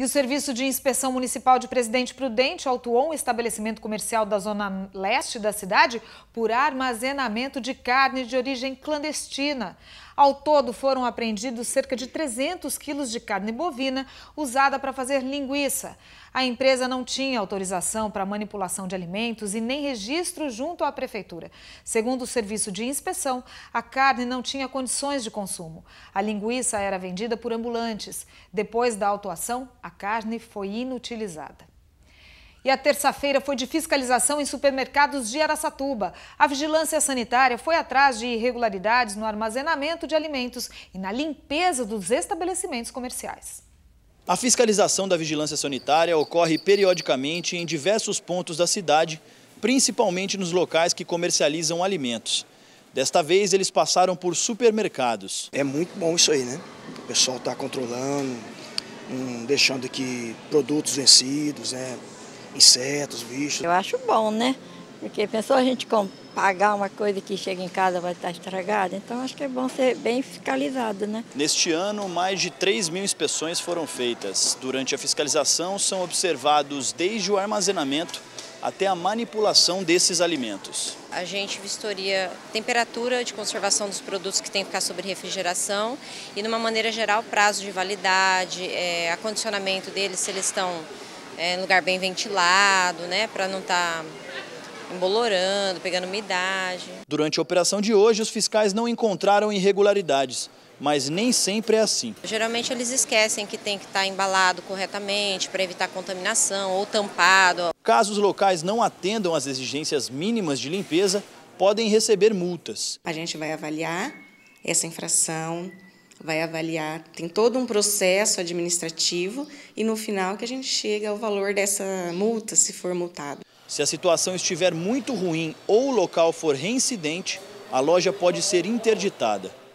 E o Serviço de Inspeção Municipal de Presidente Prudente autuou um estabelecimento comercial da zona leste da cidade por armazenamento de carne de origem clandestina. Ao todo, foram apreendidos cerca de 300 quilos de carne bovina usada para fazer linguiça. A empresa não tinha autorização para manipulação de alimentos e nem registro junto à prefeitura. Segundo o serviço de inspeção, a carne não tinha condições de consumo. A linguiça era vendida por ambulantes. Depois da autuação, a carne foi inutilizada. E a terça-feira foi de fiscalização em supermercados de Araçatuba. A vigilância sanitária foi atrás de irregularidades no armazenamento de alimentos e na limpeza dos estabelecimentos comerciais. A fiscalização da vigilância sanitária ocorre periodicamente em diversos pontos da cidade, principalmente nos locais que comercializam alimentos. Desta vez, eles passaram por supermercados. É muito bom isso aí, né? O pessoal está controlando, um, deixando que produtos vencidos, né? insetos, bichos. Eu acho bom, né? Porque pensou a gente pagar uma coisa que chega em casa vai estar estragada, então acho que é bom ser bem fiscalizado, né? Neste ano, mais de 3 mil inspeções foram feitas. Durante a fiscalização, são observados desde o armazenamento até a manipulação desses alimentos. A gente vistoria temperatura de conservação dos produtos que tem que ficar sobre refrigeração e, de uma maneira geral, prazo de validade, é, acondicionamento deles, se eles estão é, em lugar bem ventilado, né, para não estar tá embolorando, pegando umidade. Durante a operação de hoje, os fiscais não encontraram irregularidades, mas nem sempre é assim. Geralmente eles esquecem que tem que estar tá embalado corretamente para evitar contaminação ou tampado. Caso os locais não atendam às exigências mínimas de limpeza, podem receber multas. A gente vai avaliar essa infração, vai avaliar, tem todo um processo administrativo e no final que a gente chega ao valor dessa multa, se for multado. Se a situação estiver muito ruim ou o local for reincidente, a loja pode ser interditada.